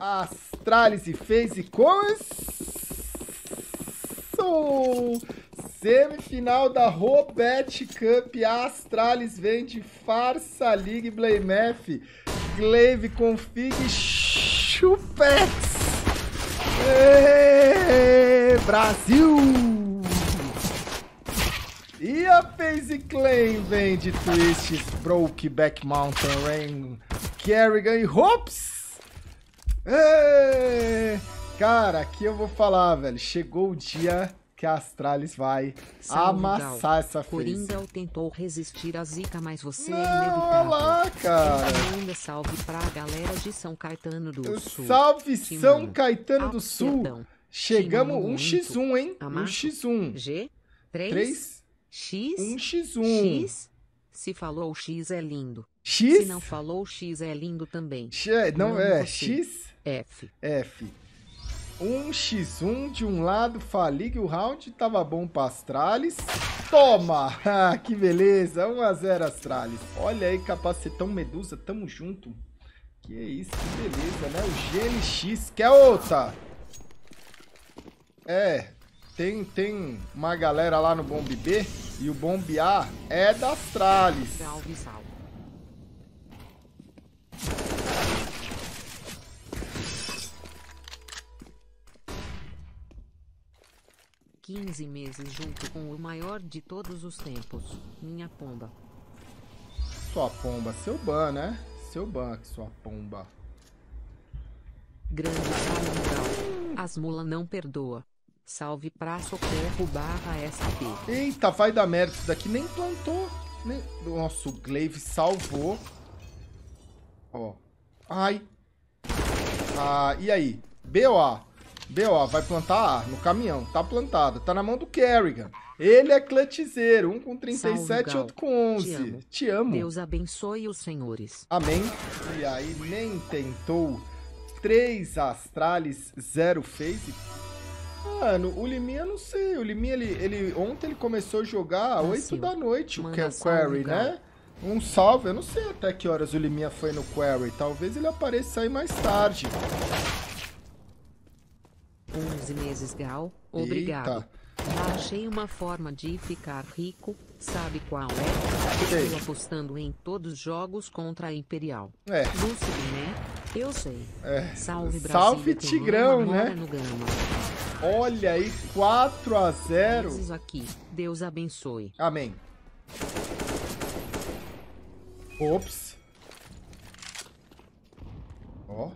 Astralis e e começou! Semifinal da Robet Cup, Astralis vende Farsa League Blamef, Glaive Config Chupex! Brasil! E a FaZe Clan vende Twists, Brokeback Mountain Rain, Kerrigan e Hopes! Cara, aqui eu vou falar, velho. Chegou o dia que a Astralis vai Salve, amassar essa Coringa face. tentou resistir à zica, mas você é não, é Olá, cara. Ainda salve pra galera de São Caetano do Sul. Salve São Caetano ah, do Sul. Perdão. Chegamos um x1, hein? Amato. Um x1. G? 3? 3? X? 1 um x1. X? Se falou X é lindo. X? Se não falou X é lindo também. X? É, não, não é você. X? F. F. 1x1 de um lado, Faligue o round, tava bom pra Astralis. Toma! Ah, que beleza, 1x0 Astralis. Olha aí, capacetão Medusa, tamo junto. Que isso, que beleza, né? O GLX, que é outra! É, tem, tem uma galera lá no Bomb B e o Bomb A é da Astralis. Salve, salve. 15 meses junto com o maior de todos os tempos, minha pomba. Sua pomba, seu ban, né? Seu ban, sua pomba. Grande salão As mula não perdoa. Salve pra socorro barra SP. Eita, vai dar merda isso daqui. Nem plantou. Nem... Nossa, o Glaive salvou. Ó. Ai. Ah, e aí? BOA. BO, vai plantar A no caminhão, tá plantado. tá na mão do Kerrigan. Ele é clutchzeiro, um com 37, Salve, outro com 11. Te amo. Te amo. Deus abençoe os senhores. Amém. E aí, nem tentou. três astrales zero Phase. Mano, o Liminha, não sei. O Liminha, ele, ele, ontem ele começou a jogar às 8 assim, da noite, o Query, né? Um salve, eu não sei até que horas o Liminha foi no Query. Talvez ele apareça aí mais tarde. 11 meses gal, obrigado. Já achei uma forma de ficar rico, sabe qual é? Estou apostando em todos os jogos contra a Imperial. É. Lúcido, né? Eu sei. É. Salve Brasil. Salve Tigrão, né? Olha aí, 4 a 0 aqui. Deus abençoe. Amém. Ops. Ó. Oh.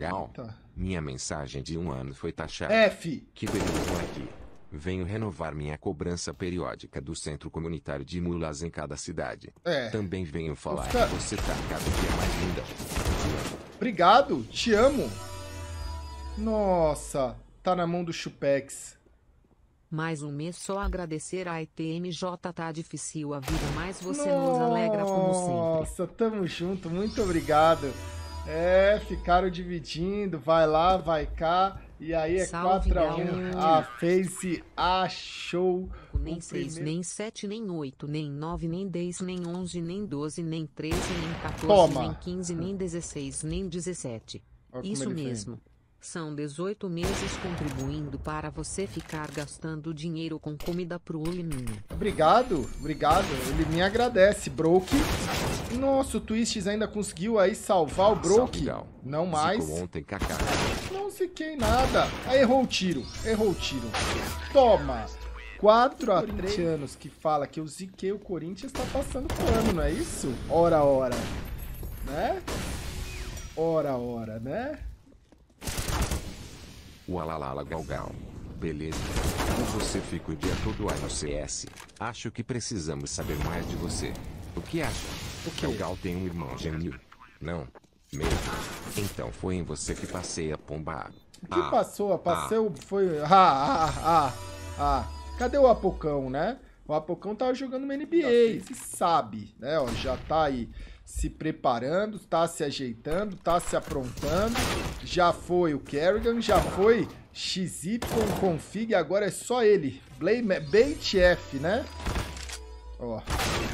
Eita. Minha mensagem de um ano foi taxada. F. Que beleza aqui. Venho renovar minha cobrança periódica do Centro Comunitário de Mulas em cada cidade. É. Também venho falar Ufa. que você tá cada dia mais linda. Obrigado, te amo. Nossa, tá na mão do Chupex. Mais um mês só agradecer a ITMJ tá difícil a vida, mas você Nossa, nos alegra como sempre. Nossa, tamo junto, muito obrigado. É, ficaram dividindo, vai lá, vai cá. E aí é 4x1. A, Face achou. Nem 6, primeiro... nem 7, nem 8, nem 9, nem 10, nem 11, nem 12, nem 13, nem 14, Toma. nem 15, nem 16, nem 17. Isso mesmo. Foi. São 18 meses contribuindo para você ficar gastando dinheiro com comida pro Liminha. Obrigado, obrigado. Ele me agradece, Broke. Nossa, o Twists ainda conseguiu aí salvar o Broke. Não mais. Ontem, Não ziquei nada. Aí errou o tiro. Errou o tiro. Toma. 4 a Corinthians que fala que eu ziquei o Corinthians tá passando pano, não é isso? Ora, ora. Né? Ora, ora, né? Ualalala galgal. Beleza. Como Você fica o dia todo aí no CS. Acho que precisamos saber mais de você. O que acha? O que? Helgal tem um irmão gêmeo. Não. Meu. Então foi em você que passei a pomba. O que ah, passou? A passeu ah. foi. Ah, ah, ah, ah. Cadê o Apocão, né? O Apocão tava jogando uma NBA, se tá sabe, né? Ó, já tá aí se preparando, tá se ajeitando, tá se aprontando. Já foi o Kerrigan, já foi XY config, agora é só ele. Blame, BTF, né? Ó,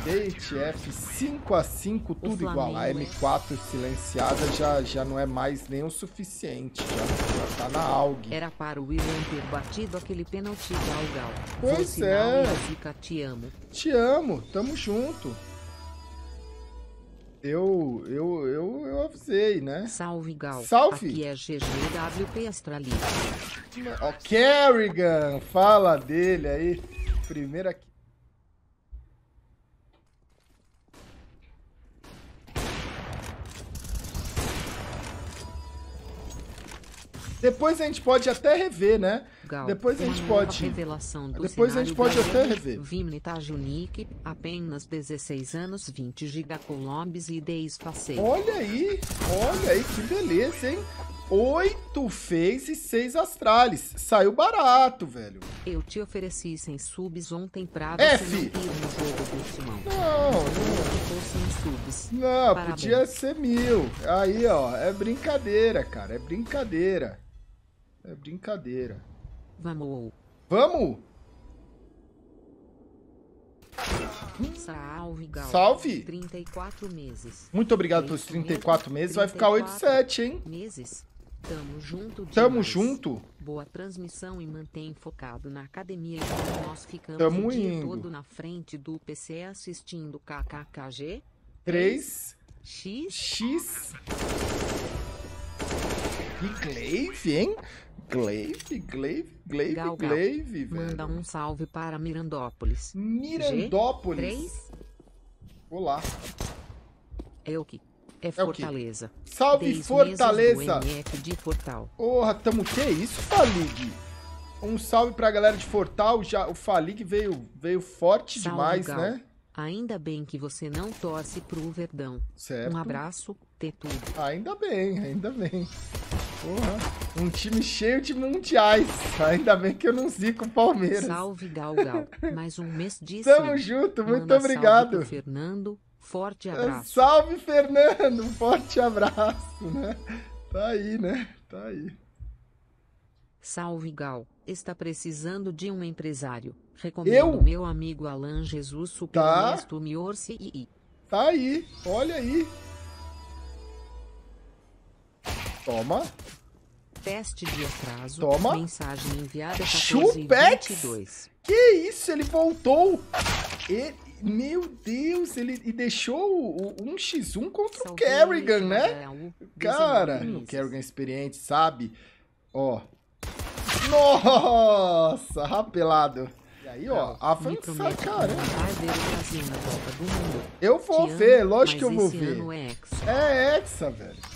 Gate F5A5, tudo igual. A M4 silenciada já, já não é mais nem o suficiente. Já, já tá na AUG. Era para o William ter batido aquele pênalti gal Pois Vou é. Zica, te amo. Te amo, tamo junto. Eu, eu, eu, eu avisei, né? Salve, Gal. Salve. Aqui é GGWP Astralista. Ó, oh, Kerrigan, fala dele aí. Primeira... Depois a gente pode até rever, né? Gal, Depois a gente pode. Revelação do Depois a gente pode até rever. Vimli Tajunic, tá apenas 16 anos, 20 gigacolombes e 10 passeios. Olha aí, olha aí, que beleza, hein? 8 face e 6 astrales. Saiu barato, velho. Eu te ofereci 100 subs ontem pra F. não ir no jogo do Simão. Não, não. Subs. Não, Parabéns. podia ser mil. Aí, ó, é brincadeira, cara, é brincadeira. É brincadeira. Vamos. Vamos? Salve, Gal. Salve. 34 meses. Muito obrigado pelos 34 meses. 34 Vai ficar 87, hein? Meses. Tamo junto. Demais. Tamo junto. Boa transmissão e mantém focado na academia. Nós ficamos Tamo o dia indo. todo na frente do PC assistindo KKKG. 3 X X. E Glaive, hein? Glaive, Glaive, Glaive, Gal, Gal. Glaive, velho. Manda um salve para Mirandópolis. Mirandópolis? G3? Olá. que. É, é, é Fortaleza. É Salve Fortaleza! de Portal. Porra, tamo que é isso, Falig? Um salve pra galera de Fortal, já o Falig veio veio forte salve, demais, Gal. né? Ainda bem que você não torce pro Verdão. Certo. Um abraço, ter tudo. Ah, ainda bem, ainda bem. Porra, um time cheio de mundiais. Ainda bem que eu não zico o Palmeiras. Salve, Galgal. Gal. Mais um mês disso. Tamo junto, muito Manda obrigado. Salve Fernando, forte ah, abraço. Salve, Fernando, forte abraço, né? Tá aí, né? Tá aí. Salve, Gal. Está precisando de um empresário. Recomendo eu? meu amigo Alan Jesus Super tá. Mestre Miorci. Tá aí, olha aí. Toma. Teste de atraso. Toma. Mensagem enviada 1422. Que isso, ele voltou. Ele, meu Deus, ele e deixou o 1x1 contra Salve o Kerrigan, né? Cara, o Kerrigan experiente, sabe? Ó. Nossa, rapelado. E aí, ó, avançar, caramba. Eu vou ver, lógico que eu vou ver. É, é Hexa, velho.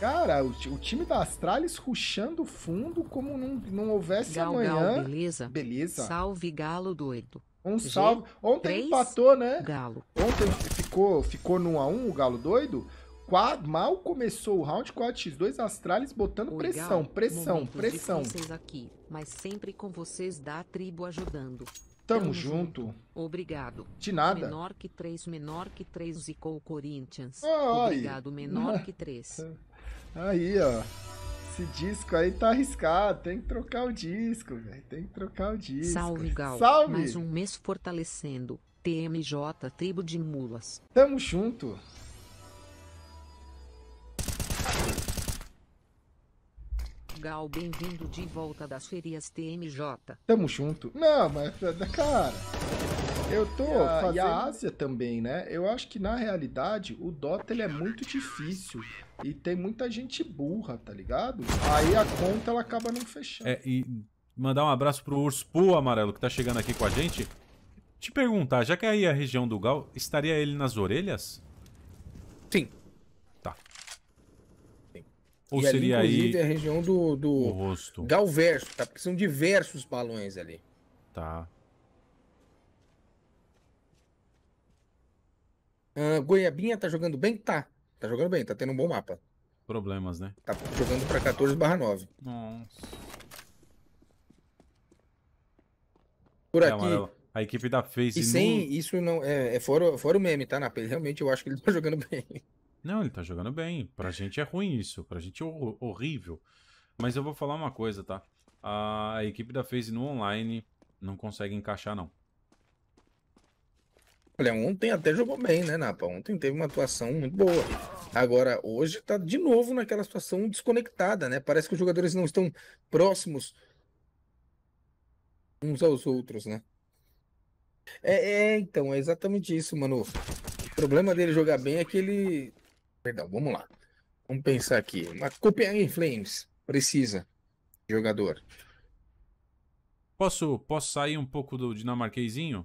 Cara, o, o time da Astralis ruxando fundo como não, não houvesse gal, amanhã. Gal, beleza? Beleza. Salve, Galo doido. Um salve. Ontem g empatou, né? Galo. Ontem ficou, ficou no 1x1 o Galo doido. mal começou o round 4x2 Astralis botando Oi, pressão, pressão, pressão. aqui, mas sempre com vocês da tribo ajudando. Tamo, Tamo junto. junto. Obrigado. De nada. Menor que 3, menor que 3 o Corinthians. Obrigado, menor que 3. Aí, ó. Esse disco aí tá arriscado. Tem que trocar o disco, velho. Tem que trocar o disco. Salve, Gal. Salve! Mais um mês fortalecendo. TMJ, Tribo de Mulas. Tamo junto. Gal, bem-vindo de volta das ferias TMJ. Tamo junto. Não, mas, cara. Eu tô, e a, e a Ásia também, né? Eu acho que na realidade o Dota ele é muito difícil e tem muita gente burra, tá ligado? Aí a conta ela acaba não fechando. É, e mandar um abraço pro Urspu Amarelo que tá chegando aqui com a gente. Te perguntar, já que aí a região do Gal, estaria ele nas orelhas? Sim. Tá. Sim. Ou e seria ali, inclusive, aí. a região do, do o rosto. Galverso, tá? Porque são diversos balões ali. Tá. Uh, Goiabinha tá jogando bem? Tá. Tá jogando bem, tá tendo um bom mapa. Problemas, né? Tá jogando pra 14 barra 9. Nossa. Por é, aqui. Amarelo. A equipe da Face. E sem no... isso não. É, é fora, fora o meme, tá, na Realmente eu acho que ele tá jogando bem. Não, ele tá jogando bem. Pra gente é ruim isso. Pra gente é horrível. Mas eu vou falar uma coisa, tá? A equipe da FaZe no online não consegue encaixar, não. Olha, ontem até jogou bem, né, Napa? Ontem teve uma atuação muito boa. Agora, hoje tá de novo naquela situação desconectada, né? Parece que os jogadores não estão próximos uns aos outros, né? É, é então, é exatamente isso, mano. O problema dele jogar bem é que ele. Perdão, vamos lá. Vamos pensar aqui. Uma em é Flames precisa de jogador. Posso, posso sair um pouco do dinamarquesinho?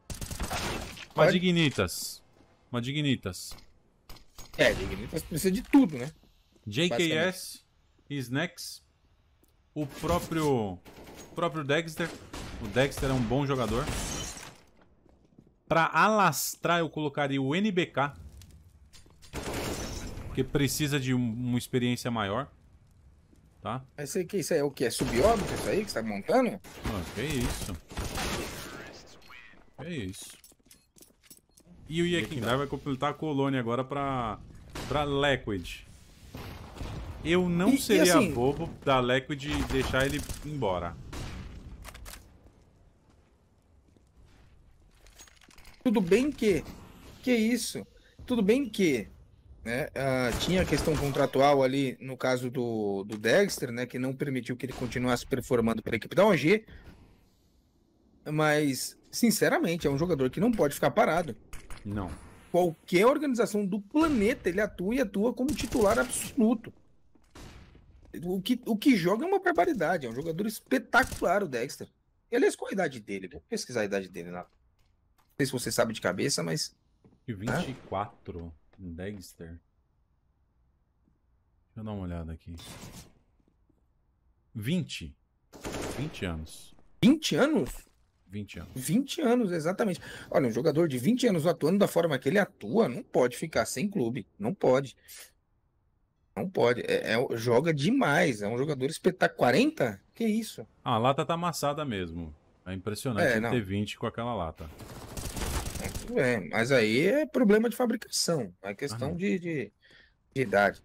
Uma dignitas. Uma dignitas. É, dignitas precisa de tudo, né? JKS, Snacks, o próprio o próprio Dexter. O Dexter é um bom jogador. Pra alastrar, eu colocaria o NBK. Porque precisa de um, uma experiência maior. Tá? Mas sei que isso é o que? É subióbito isso aí que você tá montando? Mano, ah, que isso. Que isso. E o Yekindar vai completar a colônia agora pra, pra Liquid. Eu não e, seria e assim, bobo da Liquid deixar ele embora. Tudo bem que... Que isso? Tudo bem que... Né, uh, tinha a questão contratual ali no caso do, do Dexter, né? Que não permitiu que ele continuasse performando pela equipe da OG. Mas, sinceramente, é um jogador que não pode ficar parado. Não. Qualquer organização do planeta ele atua e atua como titular absoluto. O que, o que joga é uma barbaridade. É um jogador espetacular, o Dexter. Aliás, qual a idade dele? Vou pesquisar a idade dele lá. Não sei se você sabe de cabeça, mas. 24, tá? ah? Dexter. Deixa eu dar uma olhada aqui. 20. 20 anos. 20 anos? 20 anos. 20 anos, exatamente. Olha, um jogador de 20 anos atuando da forma que ele atua, não pode ficar sem clube. Não pode. Não pode. É, é joga demais. É um jogador espetacular. 40? Que isso? Ah, a lata tá amassada mesmo. É impressionante é, ter 20 com aquela lata. É, mas aí é problema de fabricação. É questão ah, de, de, de idade.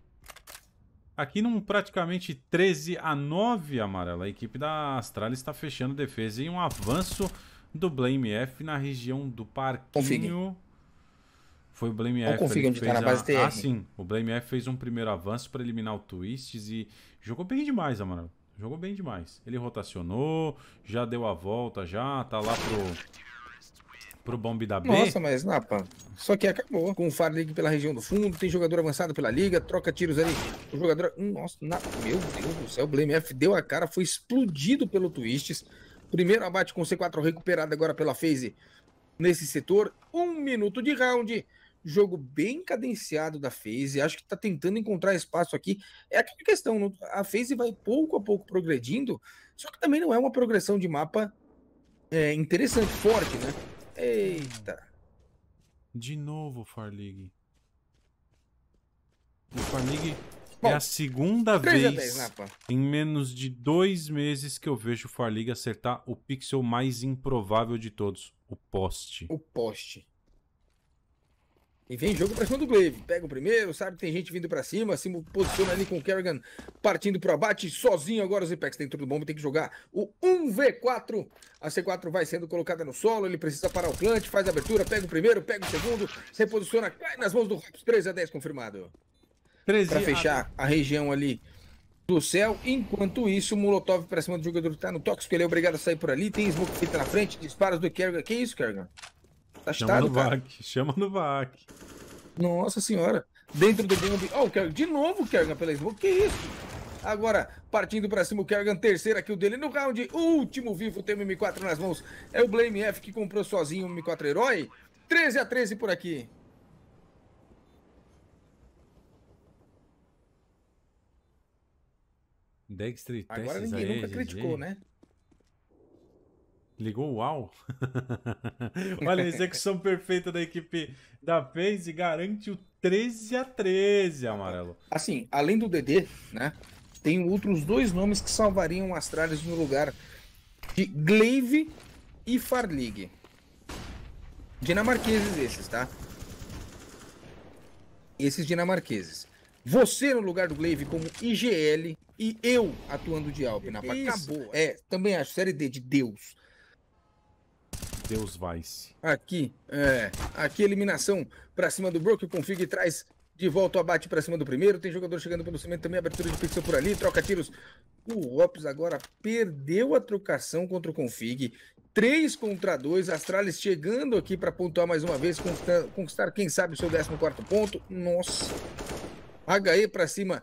Aqui num praticamente 13 a 9, Amarela, a equipe da Astralis está fechando defesa em um avanço do Blame F na região do parquinho. Foi o Blame F. Config tá na base a... Ah, sim. O Blame F fez um primeiro avanço para eliminar o Twists e jogou bem demais, amarelo. Jogou bem demais. Ele rotacionou, já deu a volta, já tá lá pro pro bombe da B. Nossa, mas Napa, só que acabou. Com o far League pela região do fundo, tem jogador avançado pela liga, troca tiros ali. O jogador. Nossa, Napa, meu Deus do céu, o Blame F deu a cara, foi explodido pelo Twists. Primeiro abate com C4 recuperado agora pela FaZe nesse setor. Um minuto de round. Jogo bem cadenciado da FaZe. Acho que tá tentando encontrar espaço aqui. É aquela questão. A FaZe vai pouco a pouco progredindo. Só que também não é uma progressão de mapa é, interessante, forte, né? Eita. De novo, Farlig. O Farlig é a segunda vez, vez né, em menos de dois meses que eu vejo o Farlig acertar o pixel mais improvável de todos, o poste. O poste. E vem jogo pra cima do Glaive. Pega o primeiro, sabe? Tem gente vindo pra cima. Se posiciona ali com o Kerrigan partindo pro abate. Sozinho agora os Apex dentro do bombe. Tem que jogar o 1v4. A C4 vai sendo colocada no solo. Ele precisa parar o plant. Faz a abertura. Pega o primeiro, pega o segundo. Se posiciona. Cai nas mãos do Raps. 3 a 10 confirmado. 13 pra fechar a região ali do céu. Enquanto isso, Molotov pra cima do jogador que tá no tóxico. Ele é obrigado a sair por ali. Tem smoke feita tá na frente. Disparos do Kerrigan. Que isso, Kerrigan? Afastado, tá Chama no cara. VAC. Chama no VAC. Nossa senhora. Dentro do bombe. oh, o De novo o Kerrigan pela smoke. Que isso? Agora, partindo pra cima, o Kerrigan, terceira kill dele no round. Último vivo, tem o M4 nas mãos. É o Blame F que comprou sozinho o M4 Herói. 13 a 13 por aqui. Dexter Agora ninguém nunca criticou, né? Ligou o UAU? Olha a execução perfeita da equipe da FaZe garante o 13 a 13 amarelo. Assim, além do DD, né? Tem outros dois nomes que salvariam as no lugar de Glaive e Farlig. Dinamarqueses esses, tá? Esses dinamarqueses. Você no lugar do Glaive como IGL e eu atuando de Alp. É Acabou. É, também acho. Série D de Deus. Deus Weiss. Aqui, é, aqui eliminação para cima do Brook. O Config traz de volta o abate para cima do primeiro. Tem jogador chegando pelo cimento também. Abertura de pixel por ali. Troca tiros. O Ops agora perdeu a trocação contra o Config. 3 contra 2. Astralis chegando aqui para pontuar mais uma vez. Conquistar, conquistar, quem sabe, o seu 14 ponto. Nossa. HE para cima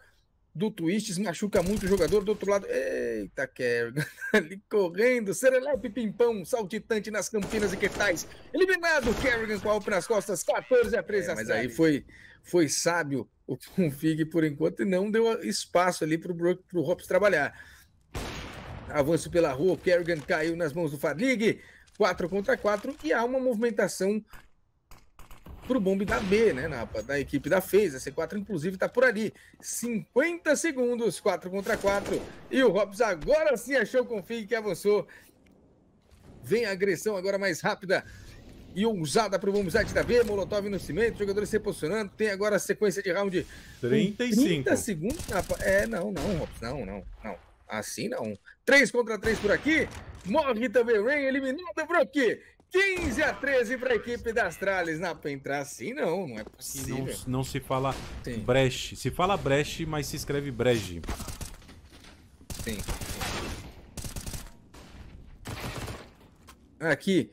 do Twists, machuca muito o jogador do outro lado. Eita, Kerrigan, ali correndo, serelepe, pimpão, saltitante nas Campinas e Quetais. Eliminado, Kerrigan com a Alp nas costas, 14 a 3 é, Mas aí foi, foi sábio o Config por enquanto e não deu espaço ali para o Hops trabalhar. Avanço pela rua, Kerrigan caiu nas mãos do Fadlig, 4 contra 4, e há uma movimentação para o bombe da B, né, Napa? Da equipe da FaZe. A C4, inclusive, está por ali. 50 segundos, 4 contra 4. E o Robson agora sim achou com o fim que avançou. Vem a agressão agora mais rápida e ousada para o site da B. Molotov no cimento, jogadores se posicionando. Tem agora a sequência de round. 35. 30 segundos, Napa? É, não, não, Robson. Não, não, não. Assim não. 3 contra 3 por aqui. Morre também Rain, eliminando o Brook. 15 a 13 para a equipe das Trales na Pentra. Assim não, não é possível. Não, não se fala Breche. Se fala Breche, mas se escreve Breje. Sim. Aqui,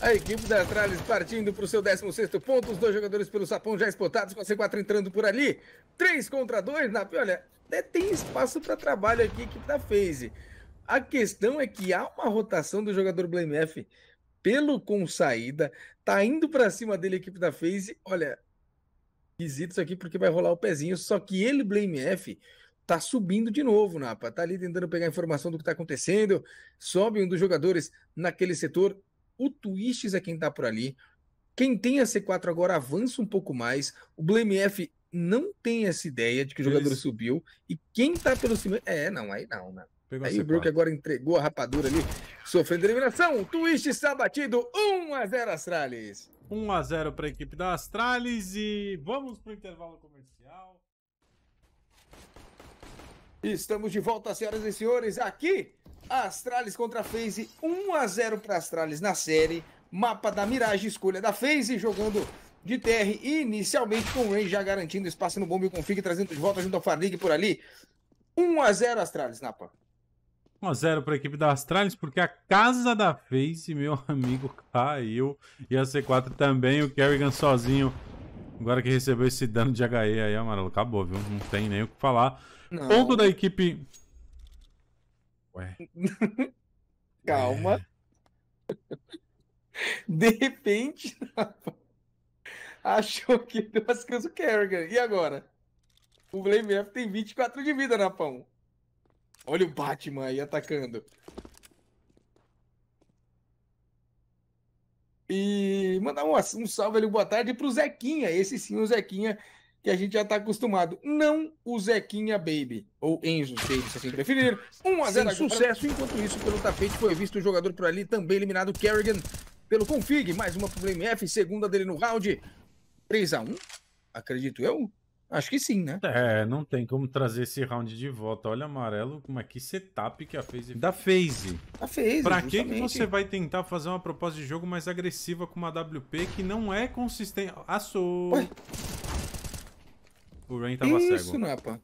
a equipe da Trales partindo para o seu 16º ponto. Os dois jogadores pelo sapão já espotados, com a C4 entrando por ali. 3 contra 2, Nap. Olha, né, tem espaço para trabalho aqui, equipe da FaZe. A questão é que há uma rotação do jogador Blame F pelo com saída, tá indo para cima dele a equipe da FaZe. Olha, esquisito isso aqui porque vai rolar o pezinho, só que ele, Blame F, tá subindo de novo, Napa. Tá ali tentando pegar informação do que tá acontecendo. Sobe um dos jogadores naquele setor. O Twists é quem tá por ali. Quem tem a C4 agora avança um pouco mais. O Blame F não tem essa ideia de que o jogador subiu. E quem tá pelo cima. É, não, aí não, né? Pegou Aí o Brook agora entregou a rapadura ali, sofrendo eliminação. Twist está batido, 1x0 Astralis. 1x0 para a equipe da Astralis e vamos para o intervalo comercial. Estamos de volta, senhoras e senhores, aqui Astralis contra a FaZe, 1x0 para Astralis na série. Mapa da Mirage, escolha da FaZe, jogando de TR inicialmente com o Ray já garantindo espaço no bombe e config, trazendo de volta junto ao Farlig por ali. 1x0 Astralis, Napa. 1x0 para a equipe da Astralis, porque a casa da Face, meu amigo, caiu. E a C4 também, o Kerrigan sozinho. Agora que recebeu esse dano de HE aí, amarelo, acabou, viu? Não tem nem o que falar. Não. Ponto da equipe... Ué. Calma. É. De repente, achou que deu as coisas o Kerrigan. E agora? O Blame F tem 24 de vida, Napão. Olha o Batman aí atacando. E mandar um, um salve ali, boa tarde pro Zequinha. Esse sim, o Zequinha, que a gente já tá acostumado. Não o Zequinha Baby, ou Enzo Baby, se assim preferir. 1 a 0 sucesso, enquanto isso, pelo tapete foi visto o jogador por ali, também eliminado Kerrigan pelo Config. Mais uma pro BMF, segunda dele no round. 3 a 1 acredito eu. Acho que sim, né? É, não tem como trazer esse round de volta. Olha, amarelo, como é que setup que a FaZe... Da FaZe. Da FaZe, Pra que, você vai tentar fazer uma proposta de jogo mais agressiva com uma WP que não é consistente? Açou! Ué? O Rain tava Isso, cego. Isso, não é, pá.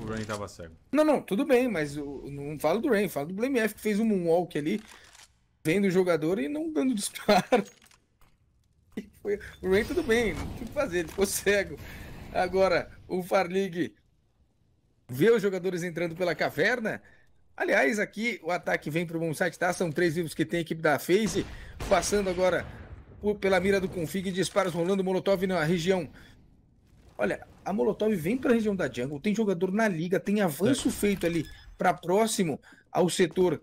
O Rain tava cego. Não, não, tudo bem, mas eu, não falo do Rain, falo do Blame F, que fez um moonwalk ali, vendo o jogador e não dando disparo. o Rain tudo bem, não tinha o que fazer, ele ficou cego. Agora, o Farlig vê os jogadores entrando pela caverna. Aliás, aqui o ataque vem para o Bonsat, tá? São três vivos que tem a equipe da Face. Passando agora por, pela mira do Config, disparos rolando Molotov na região. Olha, a Molotov vem para a região da Jungle, tem jogador na liga, tem avanço é. feito ali para próximo ao setor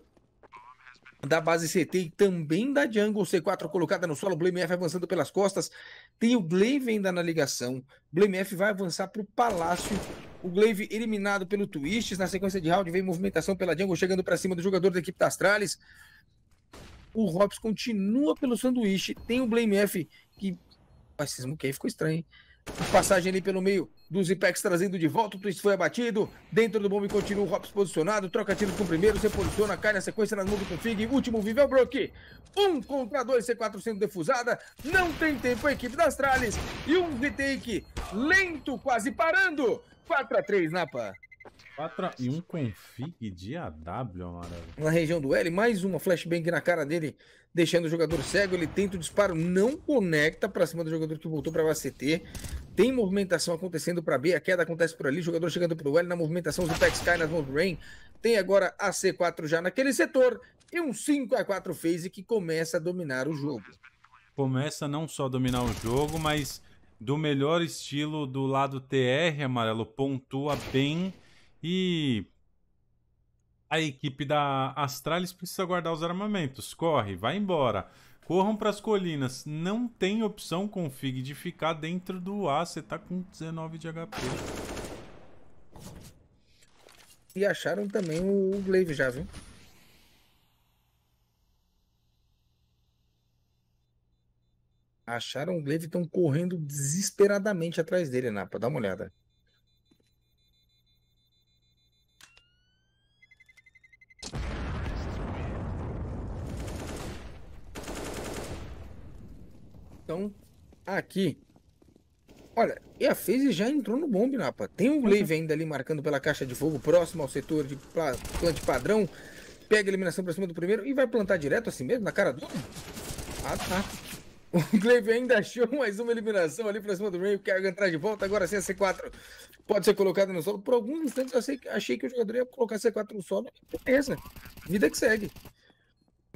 da base CT e também da Jungle C4 colocada no solo, F avançando pelas costas, tem o Glaive ainda na ligação, F vai avançar para o Palácio, o Glaive eliminado pelo Twists, na sequência de round vem movimentação pela Jungle, chegando para cima do jogador da equipe da Astralis, o Robson continua pelo sanduíche, tem o F que... Mas vocês não querem, ficou estranho, hein? Passagem ali pelo meio dos Ipex trazendo de volta, o twist foi abatido, dentro do bombe continua o Hops posicionado, troca tiro com o primeiro, se posiciona, cai na sequência na nuvem com Fig, último vive o Brook. Um contra dois, C4 sendo defusada, não tem tempo a equipe das trales e um retake lento, quase parando. 4 a 3 Napa. 4 a 1 com de AW, Amarelo. Na região do L, mais uma flashbang na cara dele deixando o jogador cego. Ele tenta o disparo, não conecta para cima do jogador que voltou para a ACT. Tem movimentação acontecendo para B, a queda acontece por ali, jogador chegando para o L na movimentação, os packs caem nas mãos do Rain. Tem agora a C4 já naquele setor e um 5 a 4 phase que começa a dominar o jogo. Começa não só a dominar o jogo, mas do melhor estilo do lado TR, amarelo, pontua bem e a equipe da Astralis precisa guardar os armamentos. Corre, vai embora. Corram para as colinas. Não tem opção config de ficar dentro do A. Você tá com 19 de HP. E acharam também o Glaive já, viu? Acharam o Glaive e estão correndo desesperadamente atrás dele, Napa. Dá uma olhada. Então, aqui. Olha, e a Phase já entrou no bombe, Napa. Tem um Glaive ainda ali marcando pela caixa de fogo, próximo ao setor de plant padrão. Pega a eliminação pra cima do primeiro e vai plantar direto assim mesmo, na cara do... Ah, tá. O Glaive ainda achou mais uma eliminação ali pra cima do meio. Kerrigan entrar de volta, agora sim a C4 pode ser colocada no solo. Por alguns instantes eu sei, achei que o jogador ia colocar C4 no solo. Beleza, vida que segue.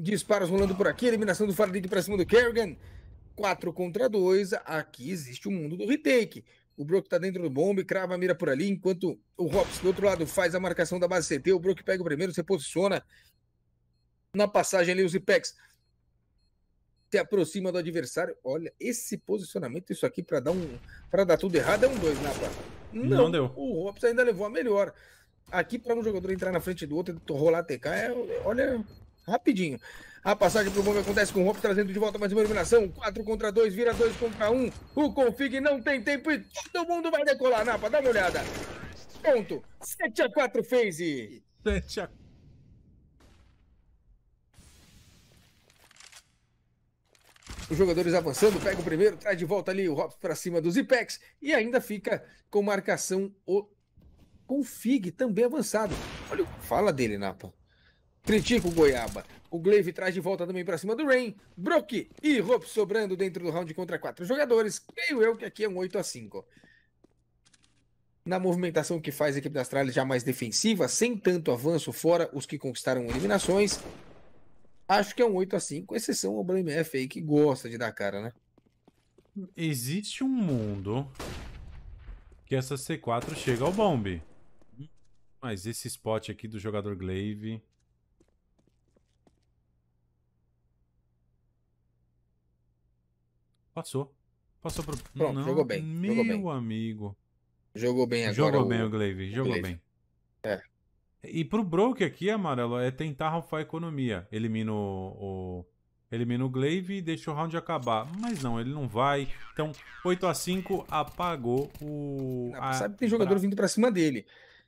Disparos rolando por aqui, eliminação do Fardig pra cima do Kerrigan. 4 contra 2, aqui existe o mundo do retake. O Brook tá dentro do bombe, crava a mira por ali, enquanto o Hops do outro lado faz a marcação da base CT. O Brook pega o primeiro, se posiciona. Na passagem ali, os Ipex se aproxima do adversário. Olha, esse posicionamento, isso aqui para dar um para dar tudo errado é um 2, Napa. Né, Não, Não deu. O Hops ainda levou a melhor. Aqui para um jogador entrar na frente do outro e rolar TK é, olha, rapidinho. A passagem pro bombe acontece com o Hop trazendo de volta mais uma iluminação. 4 contra 2, vira 2 contra 1. O config não tem tempo e todo mundo vai decolar. Napa, dá uma olhada. Ponto. 7 a 4 phase. 7 a 4. Os jogadores avançando, pega o primeiro, traz de volta ali o Hop para cima dos Ipex e ainda fica com marcação o config também avançado. Olha, fala dele, Napa. Critica o Goiaba. O Glaive traz de volta também para cima do Rain. Brook e Hope sobrando dentro do round contra quatro jogadores. Creio eu que aqui é um 8 a 5 na movimentação que faz a equipe da Austrália já mais defensiva, sem tanto avanço, fora os que conquistaram eliminações. Acho que é um 8 a 5 exceção ao BMF aí que gosta de dar cara, né? Existe um mundo que essa C4 chega ao bombe. Mas esse spot aqui do jogador Glaive Passou. Passou pro. Pronto, não, jogou bem. Meu jogou bem. amigo. Jogou bem agora. Jogou o... bem o Glaive, jogou Glaive. bem. É. E pro Broke aqui, amarelo, é tentar rufar a economia. Elimina o, o. Elimina o Glaive e deixa o round acabar. Mas não, ele não vai. Então, 8 a 5 apagou o. Não, ah, a... Sabe que tem jogador pra... vindo para cima dele.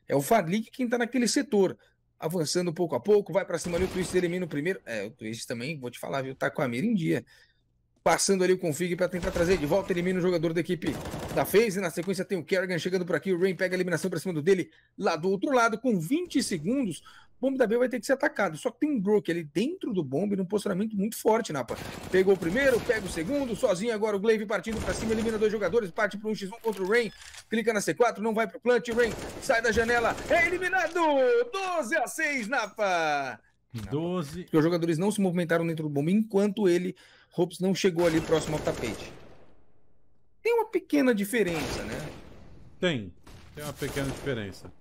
É o Fadlik quem tá naquele setor avançando pouco a pouco, vai para cima ali, o Twist elimina o primeiro. É, o Twist também, vou te falar, viu, tá com a mira em dia passando ali o config para tentar trazer de volta, elimina o jogador da equipe da FaZe. Na sequência tem o Kerrigan chegando por aqui, o Rain pega a eliminação para cima dele lá do outro lado, com 20 segundos. O bombe da B vai ter que ser atacado. Só que tem um Broke ali dentro do bombe, num posicionamento muito forte, Napa. Pegou o primeiro, pega o segundo, sozinho agora o Glaive partindo para cima, elimina dois jogadores, parte para um x 1 contra o Rain, clica na C4, não vai para o plant, Rain sai da janela, é eliminado! 12 a 6, Napa! 12. Porque os jogadores não se movimentaram dentro do bombe enquanto ele Ropes não chegou ali próximo ao tapete. Tem uma pequena diferença, né? Tem. Tem uma pequena diferença.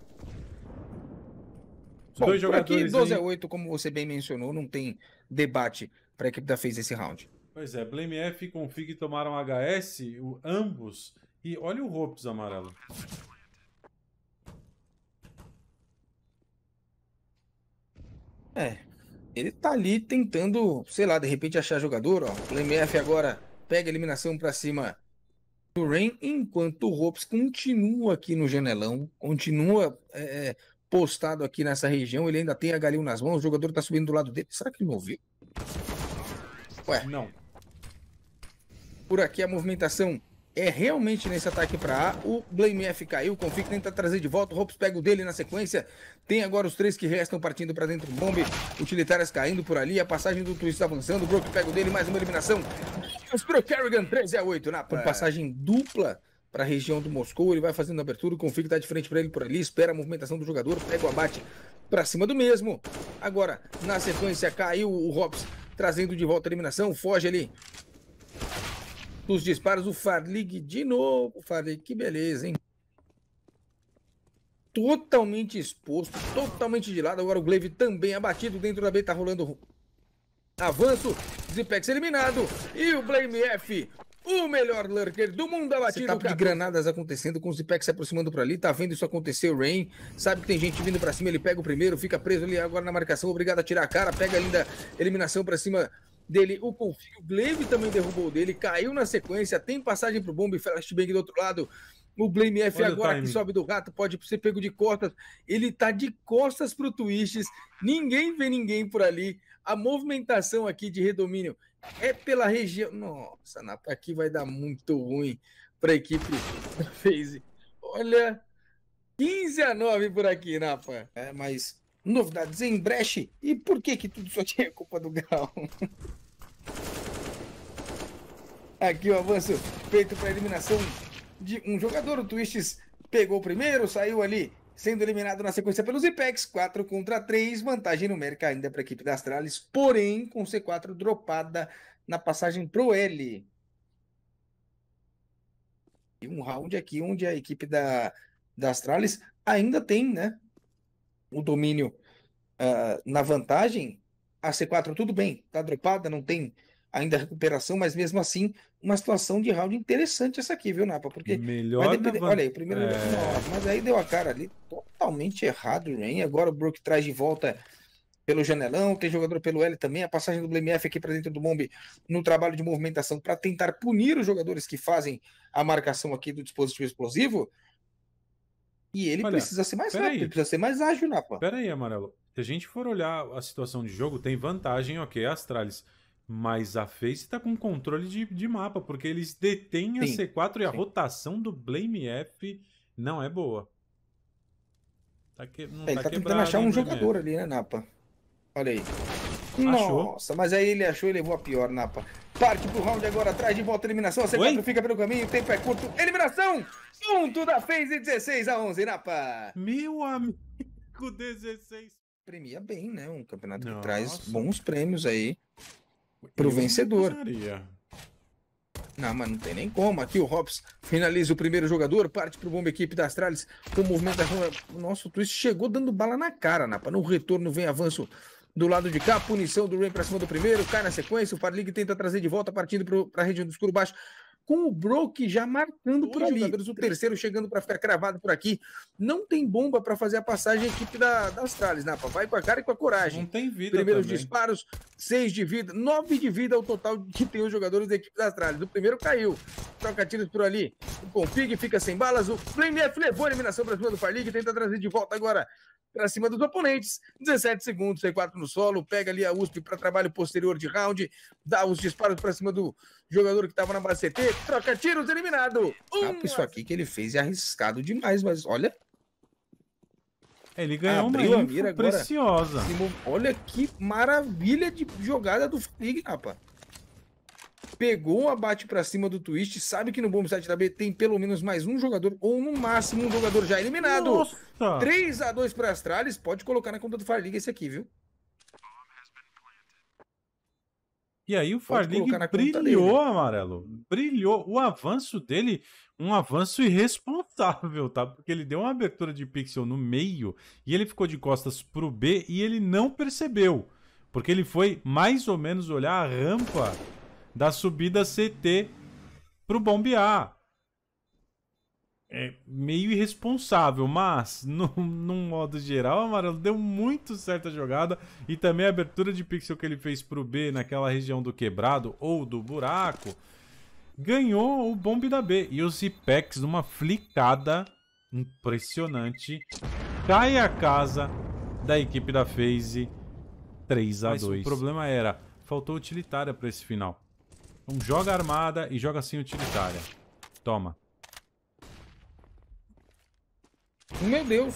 Os Bom, dois jogadores aqui, 12 aí... a 8, como você bem mencionou, não tem debate para a equipe da fez esse round. Pois é, Blame F e Config tomaram HS, o, ambos. E olha o Ropes amarelo. É, ele tá ali tentando, sei lá, de repente achar jogador, ó. O MF agora pega a eliminação para cima do Rain, enquanto o Ropes continua aqui no janelão, continua é, é, postado aqui nessa região, ele ainda tem a Galil nas mãos, o jogador tá subindo do lado dele. Será que ele não ouviu? Ué. Não. Por aqui a movimentação é realmente nesse ataque para A. O Blame F caiu, o Config tenta trazer de volta, o Hops pega o dele na sequência. Tem agora os três que restam partindo para dentro do bombe. Utilitárias caindo por ali, a passagem do Twist avançando, o Brook pega o dele, mais uma eliminação. Pro Kerrigan 3 a 8 na Com é. passagem dupla para a região do Moscou, ele vai fazendo a abertura, o Config está de frente para ele por ali, espera a movimentação do jogador, pega o abate para cima do mesmo. Agora, na sequência, caiu o Hops trazendo de volta a eliminação, foge ali dos disparos. O Farlig de novo. Farlig, que beleza, hein? Totalmente exposto, totalmente de lado. Agora o Glaive também abatido dentro da B. Tá rolando avanço. Zipex eliminado. E o Blame F o melhor lurker do mundo abatido. Esse tapo de granadas acontecendo, com o Zipex se aproximando pra ali, tá vendo isso acontecer, o Rain. Sabe que tem gente vindo para cima, ele pega o primeiro, fica preso ali agora na marcação, obrigado a tirar a cara, pega ainda eliminação para cima dele o config. O Glaive também derrubou dele, caiu na sequência, tem passagem para o bombe, flashbang do outro lado. O Blame F Olha agora que sobe do rato pode ser pego de costas. Ele tá de costas pro twists. Ninguém vê ninguém por ali. A movimentação aqui de redomínio é pela região. Nossa, aqui vai dar muito ruim para a equipe da FaZe. Olha, 15 a 9 por aqui, Napa. É, mas novidades em breche e por que que tudo só tinha culpa do Gal. Aqui o avanço feito para eliminação de um jogador. O Twists pegou o primeiro, saiu ali, sendo eliminado na sequência pelos Ipex. 4 contra 3, vantagem numérica ainda para a equipe da Astralis, porém com C4 dropada na passagem pro L. E um round aqui onde a equipe da, da Astralis ainda tem, né? o domínio uh, na vantagem, a C4 tudo bem, tá dropada, não tem ainda recuperação, mas mesmo assim, uma situação de round interessante essa aqui, viu, Napa? Porque Melhor depender... Olha aí, o primeiro é... mas aí deu a cara ali totalmente errado, hein? Agora o Brook traz de volta pelo janelão, tem jogador pelo L também, a passagem do BMF aqui para dentro do Bombe no trabalho de movimentação para tentar punir os jogadores que fazem a marcação aqui do dispositivo explosivo. E ele Olha, precisa ser mais rápido, aí. ele precisa ser mais ágil, Napa. Pera aí, Amarelo. Se a gente for olhar a situação de jogo, tem vantagem, ok, Astralis. Mas a Face está com controle de, de, mapa, porque eles detêm a sim, C4 e a rotação do Blame F não é boa. Tá que, não é, tá ele tá, tá quebrado, tentando achar um jogador ali, né, Napa? Olha aí. Nossa, mas aí ele achou e levou a pior, Napa. Parte pro round agora, atrás de volta, eliminação. C4 fica pelo caminho, o tempo é curto. Eliminação! Junto da FaZe 16 a 11, Napa. Meu amigo, 16. Premia bem, né? Um campeonato Nossa. que traz bons prêmios aí pro Eu vencedor. Não, mas não tem nem como. Aqui o Hops finaliza o primeiro jogador, parte pro bomba equipe da Astralis com o movimento da... Nossa, o Twist chegou dando bala na cara, Napa. No retorno vem avanço do lado de cá. Punição do Ren para cima do primeiro. Cai na sequência. O Farlig tenta trazer de volta partindo para a região do escuro baixo com o Broke já marcando por ali. O terceiro chegando para ficar cravado por aqui. Não tem bomba para fazer a passagem a equipe da, das Trales, Napa. Né, Vai com a cara e com a coragem. Não tem vida Primeiros também. disparos, seis de vida, nove de vida ao total que tem os jogadores da equipe das Trales. O primeiro caiu. Troca tiros por ali. O Config fica sem balas. O Flame F levou a eliminação para cima do Farlig. Tenta trazer de volta agora para cima dos oponentes. 17 segundos, C4 no solo, pega ali a USP para trabalho posterior de round, dá os disparos para cima do jogador que estava na base CT, troca tiros, eliminado. Um, isso aqui que ele fez é arriscado demais, mas olha. Ele ganhou ah, Abriu uma a mira agora. preciosa. Olha que maravilha de jogada do Flig, rapaz. Pegou um abate para cima do Twist, sabe que no bom site da B tem pelo menos mais um jogador, ou no máximo um jogador já eliminado. Nossa! 3 a 2 para Astralis, pode colocar na conta do Farliga esse aqui, viu? E aí o Farlig brilhou, amarelo. Brilhou. O avanço dele, um avanço irresponsável, tá? Porque ele deu uma abertura de pixel no meio e ele ficou de costas pro B e ele não percebeu. Porque ele foi mais ou menos olhar a rampa da subida CT pro bombear é meio irresponsável, mas no, num modo geral, Amarelo deu muito certa jogada e também a abertura de pixel que ele fez pro B naquela região do quebrado ou do buraco, ganhou o bombe da B e o Zipex numa flicada impressionante. Cai a casa da equipe da FaZe 3 a Mas 2. o problema era, faltou utilitária para esse final. Então joga armada e joga sem utilitária. Toma. Meu Deus.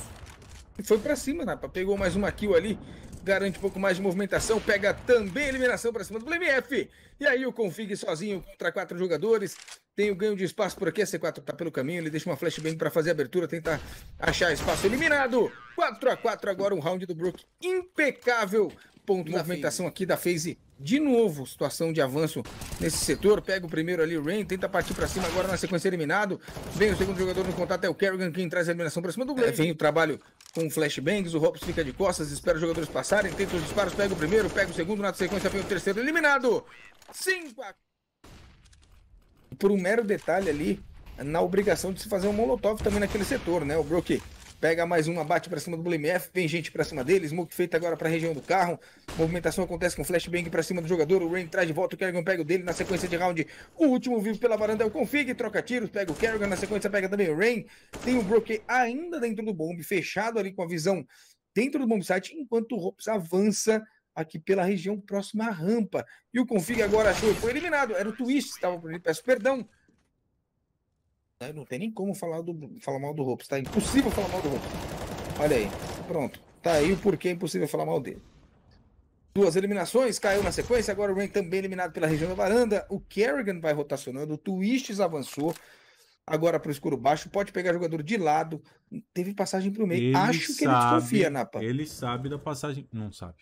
E foi para cima, Napa. Pegou mais uma kill ali. Garante um pouco mais de movimentação. Pega também eliminação para cima do BMF. E aí o Config sozinho contra quatro jogadores. Tem o ganho de espaço por aqui. A C4 tá pelo caminho. Ele deixa uma flashbang para fazer a abertura. Tentar achar espaço. Eliminado. 4 a 4 agora. Um round do Brook impecável. Ponto de movimentação aqui da phase de novo, situação de avanço nesse setor. Pega o primeiro ali, o Rain, tenta partir para cima agora na sequência eliminado. Vem o segundo jogador no contato, é o Kerrigan, quem traz a eliminação para cima do é, Blade. É, vem o trabalho com flashbangs, o Hobbs fica de costas, espera os jogadores passarem, tenta os disparos, pega o primeiro, pega o segundo, na sequência vem o terceiro eliminado. 5 a... Por um mero detalhe ali, na obrigação de se fazer um molotov também naquele setor, né? O Brook Pega mais uma, bate para cima do Blame F, vem gente para cima dele, smoke feita agora para a região do carro. Movimentação acontece com flashbang para cima do jogador, o Rain traz de volta, o Kerrigan pega o dele na sequência de round. O último vivo pela varanda é o Config, troca tiros, pega o Kerrigan, na sequência pega também o Rain. Tem o Broke ainda dentro do bombe fechado ali com a visão dentro do bomb site, enquanto o Hops avança aqui pela região próxima à rampa. E o Config agora achou, foi eliminado, era o Twist, estava por ali, peço perdão. Né? Não tem nem como falar, do, falar mal do Ropes, tá? impossível falar mal do Ropes. Olha aí, pronto. Tá aí o porquê é impossível falar mal dele. Duas eliminações, caiu na sequência. Agora o Rank também eliminado pela região da varanda. O Kerrigan vai rotacionando. O Twists avançou. Agora para o escuro baixo. Pode pegar jogador de lado. Teve passagem pro meio. Ele Acho que sabe, ele desconfia, Napa. Ele sabe da passagem. Não sabe.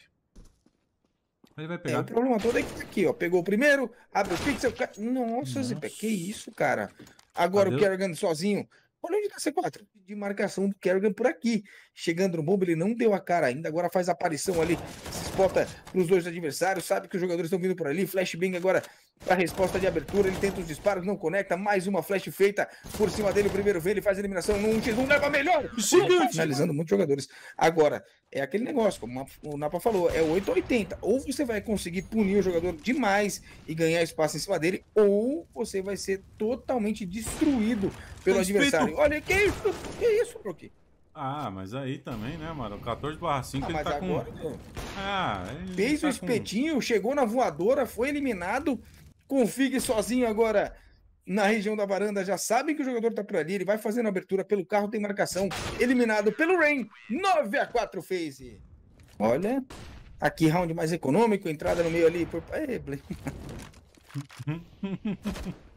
Ele vai é, pegar. É, o problema todo é que tá aqui, ó. Pegou o primeiro, abre o pixel. Nossa, Nossa. Zipé, que isso, cara. Agora Adeus. o Kerrigan sozinho. Olha onde tá C4 de marcação do Kerrigan por aqui. Chegando no bombo, ele não deu a cara ainda. Agora faz aparição ali resposta para os dois adversários, sabe que os jogadores estão vindo por ali. Flashbang agora para a resposta de abertura. Ele tenta os disparos, não conecta. Mais uma flash feita por cima dele. O primeiro vê, ele faz a eliminação no x 1 leva melhor. Tá finalizando muitos jogadores. Agora, é aquele negócio, como o Napa falou, é 880. Ou você vai conseguir punir o jogador demais e ganhar espaço em cima dele, ou você vai ser totalmente destruído pelo Respeito. adversário. Olha, que isso? Que isso, Broquinho? Ah, mas aí também, né, mano? 14 barra 5 ah, ele tá agora, com... Ah, ele Fez tá o espetinho, com... chegou na voadora, foi eliminado. Config sozinho agora na região da varanda, já sabem que o jogador tá por ali, ele vai fazendo a abertura pelo carro, tem marcação, eliminado pelo Rain, 9 a 4 phase. Olha, aqui round mais econômico, entrada no meio ali por... Blake.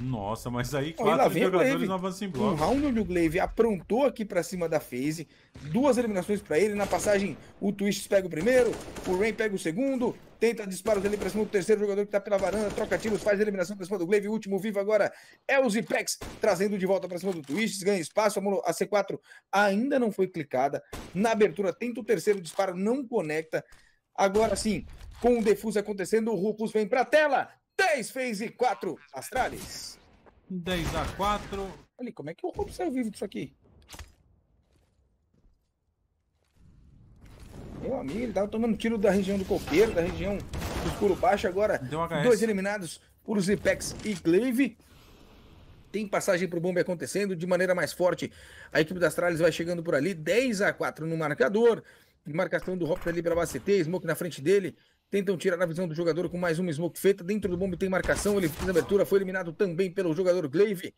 Nossa, mas aí quatro jogadores não avançam em bloco. Um round o Glaive aprontou aqui para cima da phase. Duas eliminações para ele. Na passagem, o Twist pega o primeiro, o Rain pega o segundo. Tenta disparos ali para cima do terceiro jogador que tá pela varanda. Troca tiros, faz eliminação para cima do Glaive. O último vivo agora é o Zipex, trazendo de volta para cima do Twist. Ganha espaço. A C4 ainda não foi clicada. Na abertura, tenta o terceiro disparo, não conecta. Agora sim, com o defuso acontecendo, o Rupus vem para a tela. 10 fez e 4 astrales. 10 a 4. Olha como é que o roubo saiu é vivo disso aqui? Meu amigo, ele tava tomando tiro da região do coqueiro, da região do escuro baixo. Agora, dois eliminados por Zipex e Glaive. Tem passagem pro bombe acontecendo de maneira mais forte. A equipe das Astralis vai chegando por ali. 10 a 4 no marcador. Marcação do Hop ali para a Smoke na frente dele. Tentam tirar a visão do jogador com mais uma smoke feita. Dentro do bombe tem marcação. Ele fez abertura. Foi eliminado também pelo jogador Glaive.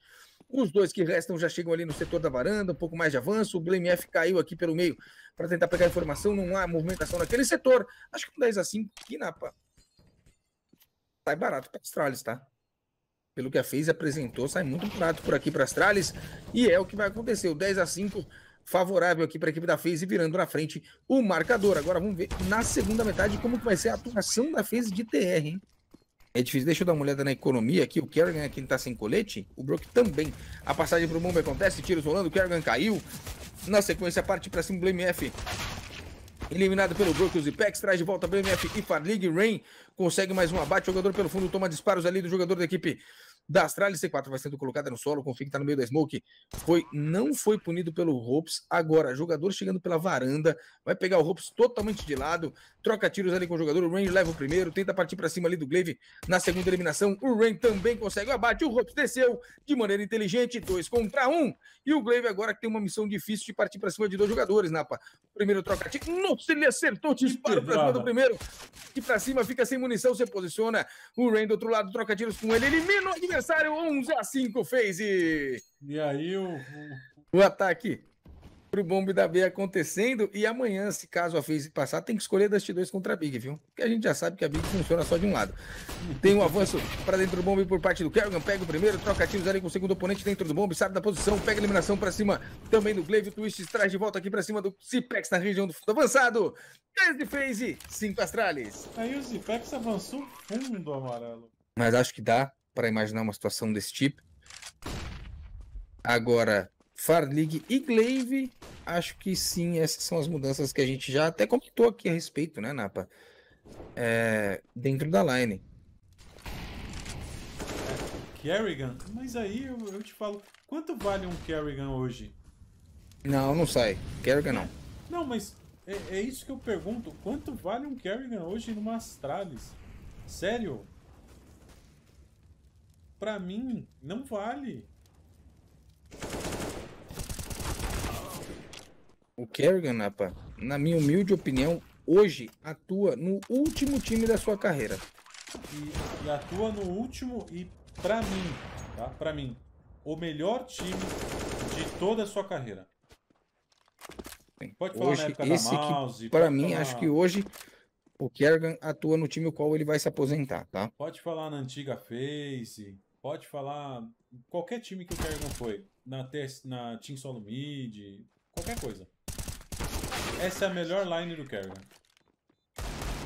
Os dois que restam já chegam ali no setor da varanda, um pouco mais de avanço. O Blame F caiu aqui pelo meio para tentar pegar informação. Não há movimentação naquele setor. Acho que um 10 a 5 aqui, Napa. Sai barato para Astralis, tá? Pelo que a fez apresentou, sai muito barato por aqui para Astralis. E é o que vai acontecer. O 10 a 5 favorável aqui para a equipe da FaZe, virando na frente o marcador. Agora vamos ver na segunda metade como que vai ser a atuação da FaZe de TR, hein? É difícil. Deixa eu dar uma olhada na economia aqui. O Kerrigan é quem tá sem colete. O Brook também. A passagem pro Mumba acontece. Tiros rolando. O Kerrigan caiu. Na sequência, parte para cima do BMF. Eliminado pelo Brook, os Ipex traz de volta o BMF e Farlig. Rain consegue mais um abate. O jogador pelo fundo toma disparos ali do jogador da equipe da Astralis C4 vai sendo colocada no solo, config está no meio da smoke, foi, não foi punido pelo Ropes, agora jogador chegando pela varanda, vai pegar o Ropes totalmente de lado, troca tiros ali com o jogador, o Rain leva o primeiro, tenta partir para cima ali do Glaive na segunda eliminação, o Rain também consegue o abate, o Ropes desceu de maneira inteligente, dois contra um, e o Glaive agora que tem uma missão difícil de partir para cima de dois jogadores, Napa, o primeiro troca tiro, nossa, ele acertou, disparo para cima do primeiro, e para cima fica sem munição, você posiciona, o Rain do outro lado troca tiros com ele, elimina o adversário 11 a 5 fez e. E aí o. O ataque pro bombe da B acontecendo. E amanhã, se caso a fez passar, tem que escolher Dust 2 contra a Big, viu? Porque a gente já sabe que a Big funciona só de um lado. Tem um avanço para dentro do bombe por parte do Kerrigan. Pega o primeiro, troca tiros ali com o segundo oponente dentro do bombe, sabe da posição, pega a eliminação para cima também do Glaive. O Twist traz de volta aqui para cima do Cipex na região do fundo avançado. 10 de FaZe, 5 Astralis. Aí o Zipex avançou fundo, amarelo. Mas acho que dá para imaginar uma situação desse tipo. Agora, Farlig e Glaive, acho que sim, essas são as mudanças que a gente já até comentou aqui a respeito, né, Napa? É, dentro da line. Kerrigan? Mas aí eu, eu, te falo, quanto vale um Kerrigan hoje? Não, não sai. Kerrigan não. Não, mas é, é isso que eu pergunto. Quanto vale um Kerrigan hoje numa Astralis? Sério? Pra mim, não vale. O Kerrigan, Napa, na minha humilde opinião, hoje atua no último time da sua carreira. E, e atua no último e, pra mim, tá? Pra mim, o melhor time de toda a sua carreira. Pode falar hoje, né, tá na época esse da mouse. Para mim, falar... acho que hoje o Kerrigan atua no time o qual ele vai se aposentar, tá? Pode falar na antiga Face. Pode falar qualquer time que o Kerrigan foi. Na, te, na Team Solo Mid, qualquer coisa. Essa é a melhor line do Kerrigan. Né?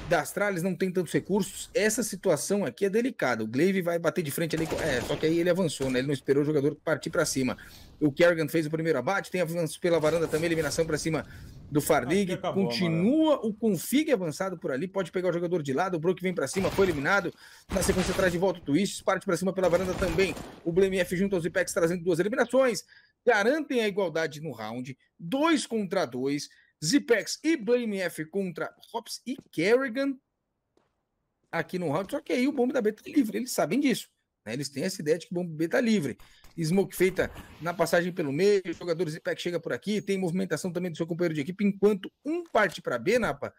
das tralhas não tem tantos recursos. Essa situação aqui é delicada. O Glaive vai bater de frente ali. É, só que aí ele avançou, né? Ele não esperou o jogador partir para cima. O Kerrigan fez o primeiro abate, tem avanço pela varanda também, eliminação para cima do Farlig. acabou, Continua mano. o config avançado por ali, pode pegar o jogador de lado. O Brook vem para cima, foi eliminado. Na sequência traz de volta o Twist, parte para cima pela varanda também. O Blemef junto aos Ipex trazendo duas eliminações. Garantem a igualdade no round, dois contra dois Zipex e Blame F contra Hops e Kerrigan aqui no round. Só que aí o Bomba da B tá livre, eles sabem disso. Né? Eles têm essa ideia de que o Bomba B tá livre. Smoke feita na passagem pelo meio, jogadores Zipex chega por aqui, tem movimentação também do seu companheiro de equipe, enquanto um parte para B, Napa.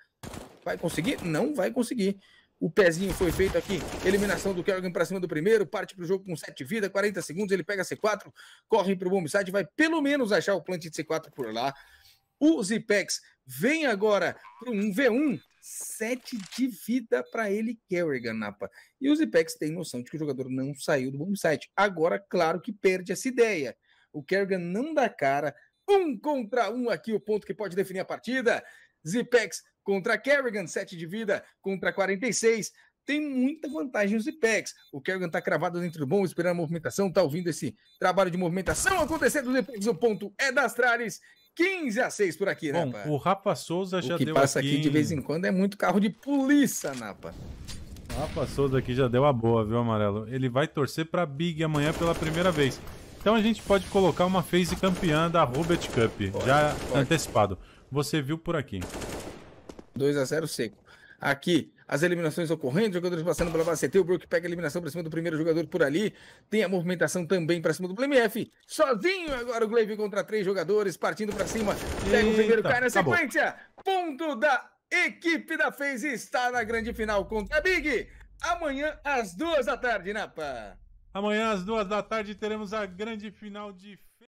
Vai conseguir? Não vai conseguir. O pezinho foi feito aqui. Eliminação do Kerrigan para cima do primeiro. Parte para o jogo com 7 vida, 40 segundos. Ele pega C4, corre para o bombsite, vai pelo menos achar o plant de C4 por lá. Os Zipex vem agora para um V1, 7 de vida para ele, Kerrigan, Napa. E os Zipex têm noção de que o jogador não saiu do bom site. Agora, claro que perde essa ideia. O Kerrigan não dá cara. Um contra um aqui, o ponto que pode definir a partida. Zipex contra Kerrigan, 7 de vida contra 46 tem muita vantagem os IPEX. O Kerrigan tá cravado dentro do bom, esperando a movimentação, tá ouvindo esse trabalho de movimentação acontecer dos IPEX. O ponto é das Trares 15 a 6 por aqui, Bom, né, Bom, o Rafa Souza já o que passa aqui... aqui de vez em quando é muito carro de polícia, Napa. Né, o Rafa Souza aqui já deu a boa, viu, Amarelo? Ele vai torcer para Big amanhã pela primeira vez. Então a gente pode colocar uma phase campeã da Robert Cup, pode, já pode. antecipado. Você viu por aqui. 2 a 0 seco. Aqui, as eliminações ocorrendo, jogadores passando pela base CT, o Brook pega a eliminação para cima do primeiro jogador por ali, tem a movimentação também para cima do BMF, sozinho agora o Glaive contra três jogadores, partindo para cima, pega Eita, o primeiro, cai na sequência, acabou. ponto da equipe da FaZe está na grande final contra a Big, amanhã às duas da tarde, Napa. Amanhã às duas da tarde teremos a grande final de